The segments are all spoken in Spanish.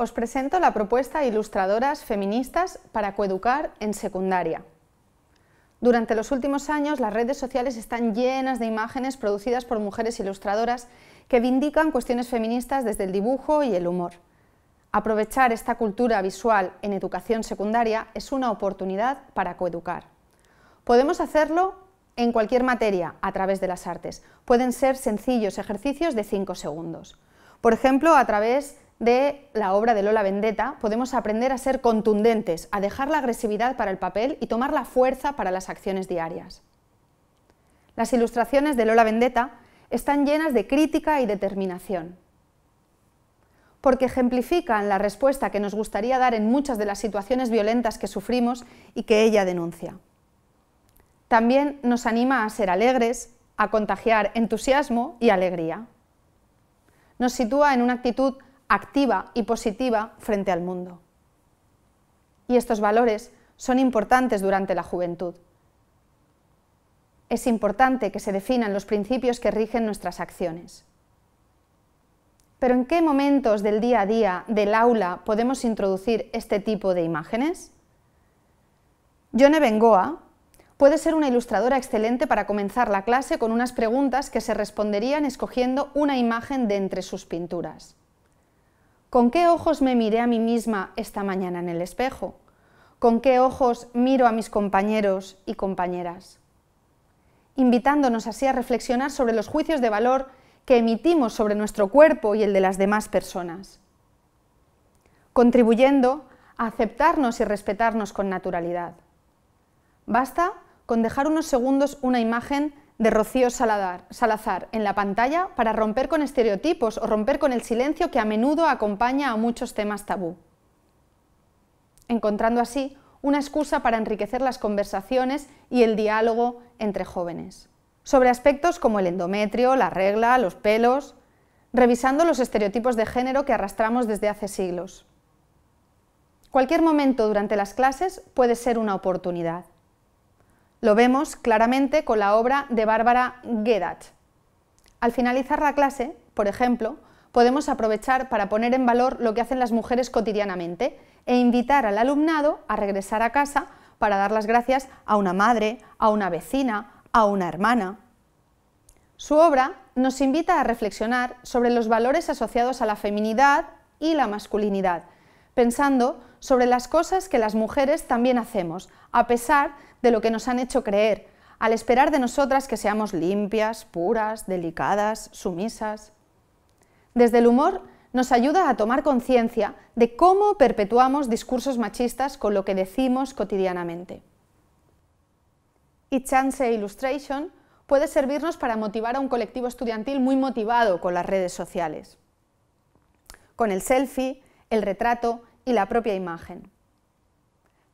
Os presento la propuesta ilustradoras feministas para coeducar en secundaria. Durante los últimos años las redes sociales están llenas de imágenes producidas por mujeres ilustradoras que vindican cuestiones feministas desde el dibujo y el humor. Aprovechar esta cultura visual en educación secundaria es una oportunidad para coeducar. Podemos hacerlo en cualquier materia a través de las artes. Pueden ser sencillos ejercicios de 5 segundos. Por ejemplo, a través de la obra de Lola Vendetta, podemos aprender a ser contundentes, a dejar la agresividad para el papel y tomar la fuerza para las acciones diarias. Las ilustraciones de Lola Vendetta están llenas de crítica y determinación, porque ejemplifican la respuesta que nos gustaría dar en muchas de las situaciones violentas que sufrimos y que ella denuncia. También nos anima a ser alegres, a contagiar entusiasmo y alegría. Nos sitúa en una actitud activa y positiva frente al mundo. Y estos valores son importantes durante la juventud. Es importante que se definan los principios que rigen nuestras acciones. Pero ¿en qué momentos del día a día, del aula, podemos introducir este tipo de imágenes? Jonne Bengoa puede ser una ilustradora excelente para comenzar la clase con unas preguntas que se responderían escogiendo una imagen de entre sus pinturas. ¿Con qué ojos me miré a mí misma esta mañana en el espejo? ¿Con qué ojos miro a mis compañeros y compañeras? Invitándonos así a reflexionar sobre los juicios de valor que emitimos sobre nuestro cuerpo y el de las demás personas, contribuyendo a aceptarnos y respetarnos con naturalidad. Basta con dejar unos segundos una imagen de Rocío Salazar en la pantalla para romper con estereotipos o romper con el silencio que a menudo acompaña a muchos temas tabú, encontrando así una excusa para enriquecer las conversaciones y el diálogo entre jóvenes. Sobre aspectos como el endometrio, la regla, los pelos, revisando los estereotipos de género que arrastramos desde hace siglos. Cualquier momento durante las clases puede ser una oportunidad. Lo vemos claramente con la obra de Bárbara Gedat. Al finalizar la clase, por ejemplo, podemos aprovechar para poner en valor lo que hacen las mujeres cotidianamente e invitar al alumnado a regresar a casa para dar las gracias a una madre, a una vecina, a una hermana. Su obra nos invita a reflexionar sobre los valores asociados a la feminidad y la masculinidad, pensando sobre las cosas que las mujeres también hacemos, a pesar de lo que nos han hecho creer, al esperar de nosotras que seamos limpias, puras, delicadas, sumisas. Desde el humor nos ayuda a tomar conciencia de cómo perpetuamos discursos machistas con lo que decimos cotidianamente. Y Chance Illustration puede servirnos para motivar a un colectivo estudiantil muy motivado con las redes sociales. Con el selfie, el retrato y la propia imagen.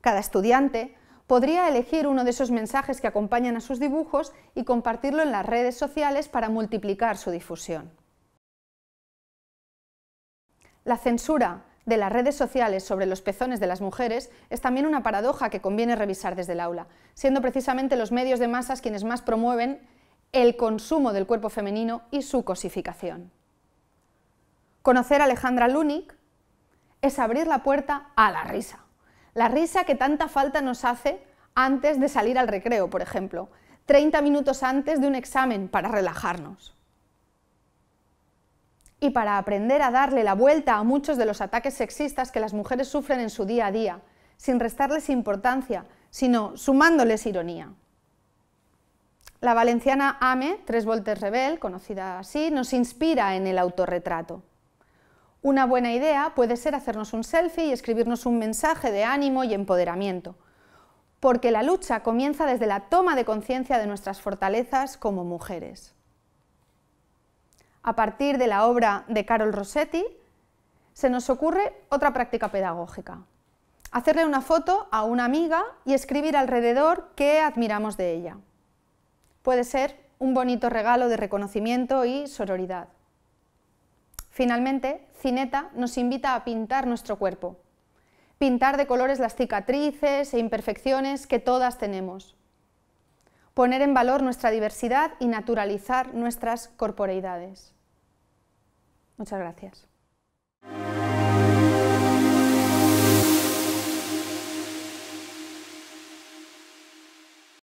Cada estudiante podría elegir uno de esos mensajes que acompañan a sus dibujos y compartirlo en las redes sociales para multiplicar su difusión. La censura de las redes sociales sobre los pezones de las mujeres es también una paradoja que conviene revisar desde el aula, siendo precisamente los medios de masas quienes más promueven el consumo del cuerpo femenino y su cosificación. Conocer a Alejandra Lunik es abrir la puerta a la risa. La risa que tanta falta nos hace antes de salir al recreo, por ejemplo, 30 minutos antes de un examen para relajarnos. Y para aprender a darle la vuelta a muchos de los ataques sexistas que las mujeres sufren en su día a día, sin restarles importancia, sino sumándoles ironía. La valenciana Ame, tres voltes rebel, conocida así, nos inspira en el autorretrato. Una buena idea puede ser hacernos un selfie y escribirnos un mensaje de ánimo y empoderamiento, porque la lucha comienza desde la toma de conciencia de nuestras fortalezas como mujeres. A partir de la obra de Carol Rossetti, se nos ocurre otra práctica pedagógica. Hacerle una foto a una amiga y escribir alrededor qué admiramos de ella. Puede ser un bonito regalo de reconocimiento y sororidad. Finalmente, Cineta nos invita a pintar nuestro cuerpo, pintar de colores las cicatrices e imperfecciones que todas tenemos, poner en valor nuestra diversidad y naturalizar nuestras corporeidades. Muchas gracias.